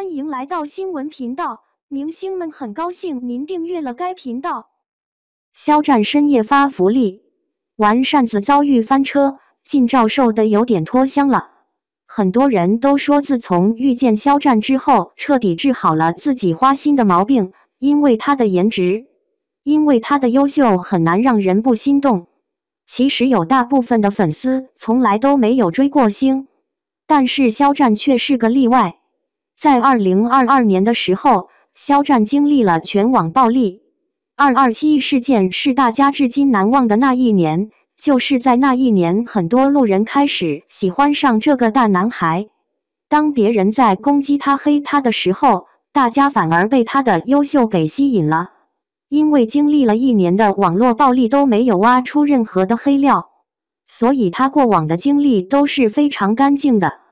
欢迎来到新闻频道，明星们很高兴您订阅了该频道。肖战深夜发福利，玩扇子遭遇翻车，近照瘦的有点脱相了。很多人都说，自从遇见肖战之后，彻底治好了自己花心的毛病，因为他的颜值，因为他的优秀，很难让人不心动。其实有大部分的粉丝从来都没有追过星，但是肖战却是个例外。在二零二二年的时候，肖战经历了全网暴力“二二七”事件，是大家至今难忘的那一年。就是在那一年，很多路人开始喜欢上这个大男孩。当别人在攻击他、黑他的时候，大家反而被他的优秀给吸引了。因为经历了一年的网络暴力都没有挖出任何的黑料，所以他过往的经历都是非常干净的。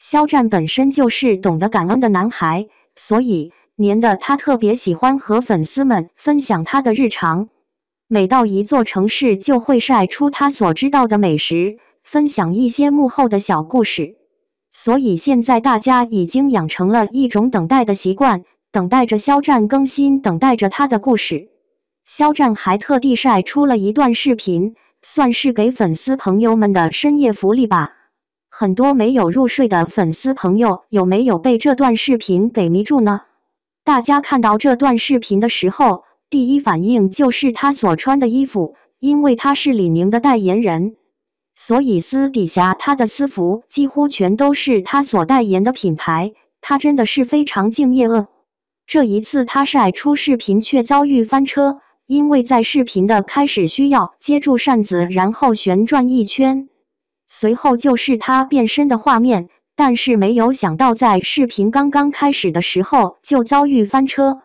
肖战本身就是懂得感恩的男孩，所以年的他特别喜欢和粉丝们分享他的日常。每到一座城市，就会晒出他所知道的美食，分享一些幕后的小故事。所以现在大家已经养成了一种等待的习惯，等待着肖战更新，等待着他的故事。肖战还特地晒出了一段视频，算是给粉丝朋友们的深夜福利吧。很多没有入睡的粉丝朋友，有没有被这段视频给迷住呢？大家看到这段视频的时候，第一反应就是他所穿的衣服，因为他是李宁的代言人，所以私底下他的私服几乎全都是他所代言的品牌。他真的是非常敬业这一次他晒出视频却遭遇翻车，因为在视频的开始需要接住扇子，然后旋转一圈。随后就是他变身的画面，但是没有想到，在视频刚刚开始的时候就遭遇翻车。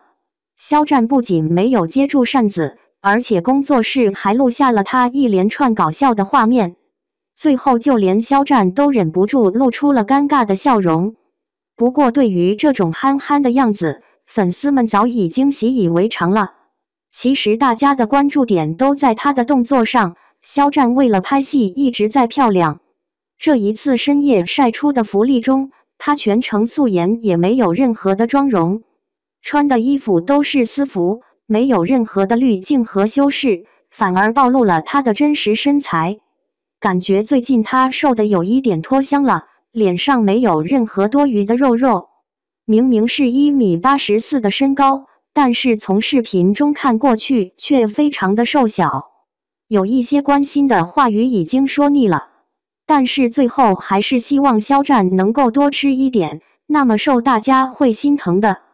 肖战不仅没有接住扇子，而且工作室还录下了他一连串搞笑的画面。最后就连肖战都忍不住露出了尴尬的笑容。不过对于这种憨憨的样子，粉丝们早已经习以为常了。其实大家的关注点都在他的动作上。肖战为了拍戏一直在漂亮。这一次深夜晒出的福利中，他全程素颜，也没有任何的妆容，穿的衣服都是私服，没有任何的滤镜和修饰，反而暴露了他的真实身材。感觉最近他瘦的有一点脱相了，脸上没有任何多余的肉肉。明明是一米八十四的身高，但是从视频中看过去却非常的瘦小。有一些关心的话语已经说腻了，但是最后还是希望肖战能够多吃一点，那么受大家会心疼的。